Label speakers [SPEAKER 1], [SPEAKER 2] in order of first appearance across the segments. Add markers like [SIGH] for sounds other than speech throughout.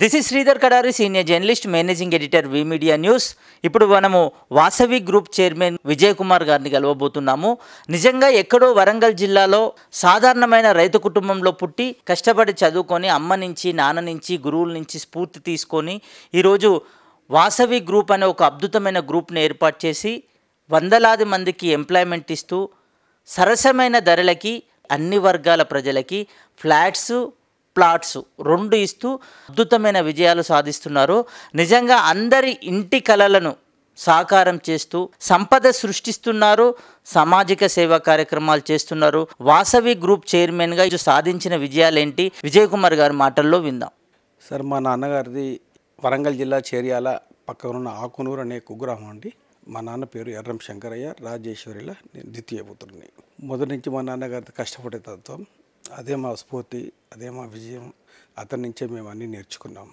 [SPEAKER 1] this is Sridhar Kadari senior journalist managing editor V media news ఇప్పుడు మనము Vasavi group chairman Vijay Kumar గారిని కలవబోతున్నాము నిజంగా ఎక్కడో వరంగల్ జిల్లాలో సాధారణమైన రైతు కుటుంబంలో పుట్టి కష్టపడి చదువుకొని అమ్మ నుంచి నాన్న నుంచి గురువుల నుంచి స్ఫూర్తి తీసుకొని ఈరోజు వాసవి గ్రూప్ అనే ఒక అద్భుతమైన గ్రూప్ని ఏర్పాటు చేసి వందలాది మందికి ఎంప్లాయ్మెంట్ ఇస్తూ సరసమైన ధరలకి అన్ని వర్గాల ప్రజలకి ఫ్లాట్స్ ప్లాట్స్ రెండు ఇస్తూ అద్భుతమైన విజయాలు సాధిస్తున్నారు నిజంగా అందరి ఇంటి కళలను సాకారం చేస్తూ సంపద సృష్టిస్తున్నారు సామాజిక సేవా కార్యక్రమాలు చేస్తున్నారు వాసవి గ్రూప్ చైర్మన్గా సాధించిన విజయాలేంటి విజయ్ కుమార్ గారి మాటల్లో విందాం
[SPEAKER 2] సార్ మా నాన్నగారిది వరంగల్ జిల్లా చేర్యాల పక్కనున్న ఆకునూరు అనే కుగ్రామం అండి మా నాన్న పేరు ఎర్రం శంకరయ్య రాజేశ్వరిల ద్వితీయ పుత్రుని మొదటి నుంచి మా నాన్నగారిది కష్టపడే తత్వం అదే మా స్ఫూర్తి అదే మా విజయం అతని నుంచే మేము అన్నీ నేర్చుకున్నాం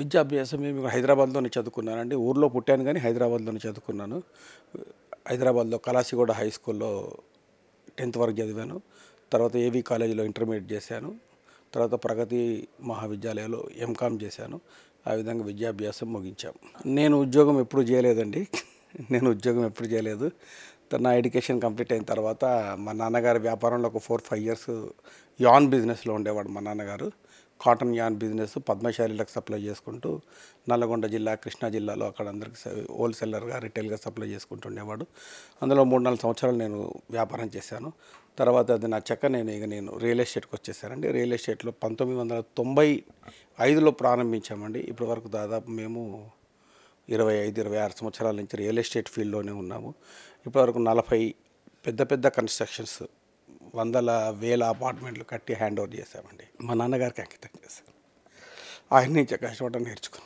[SPEAKER 2] విద్యాభ్యాసం మేము హైదరాబాద్లోనే చదువుకున్నానండి ఊర్లో పుట్టాను కానీ హైదరాబాద్లోనే చదువుకున్నాను హైదరాబాద్లో కళాశిగూడ హై స్కూల్లో టెన్త్ వరకు చదివాను తర్వాత ఏవీ కాలేజీలో ఇంటర్మీడియట్ చేశాను తర్వాత ప్రగతి మహావిద్యాలయంలో ఎంకామ్ చేశాను ఆ విధంగా విద్యాభ్యాసం ముగించాం నేను ఉద్యోగం ఎప్పుడు చేయలేదండి [LAUGHS] నేను ఉద్యోగం ఎప్పుడు చేయలేదు నా ఎడ్యుకేషన్ కంప్లీట్ అయిన తర్వాత మా నాన్నగారి వ్యాపారంలో ఒక ఫోర్ ఫైవ్ ఇయర్స్ యాన్ బిజినెస్లో ఉండేవాడు మా నాన్నగారు కాటన్ యాన్ బిజినెస్ పద్మశాలీలకు సప్లై చేసుకుంటూ నల్లగొండ జిల్లా కృష్ణా జిల్లాలో అక్కడ అందరికి హోల్సేలర్గా రిటైల్గా సప్లై చేసుకుంటుండేవాడు అందులో మూడు నాలుగు సంవత్సరాలు నేను వ్యాపారం చేశాను తర్వాత అది నా చెక్క నేను ఇక నేను రియల్ ఎస్టేట్కి వచ్చేసానండి రియల్ ఎస్టేట్లో పంతొమ్మిది వందల తొంభై ఐదులో ప్రారంభించామండి ఇప్పటి వరకు దాదాపు మేము ఇరవై ఐదు ఇరవై ఆరు సంవత్సరాల నుంచి రియల్ ఎస్టేట్ ఫీల్డ్లోనే ఉన్నాము ఇప్పటివరకు నలభై పెద్ద పెద్ద కన్స్ట్రక్షన్స్ వందల వేల అపార్ట్మెంట్లు కట్టి హ్యాండ్ ఓవర్ చేశామండి మా నాన్నగారికి అంకితం చేశాను ఆయన నుంచి కష్టపడడం నేర్చుకున్నాను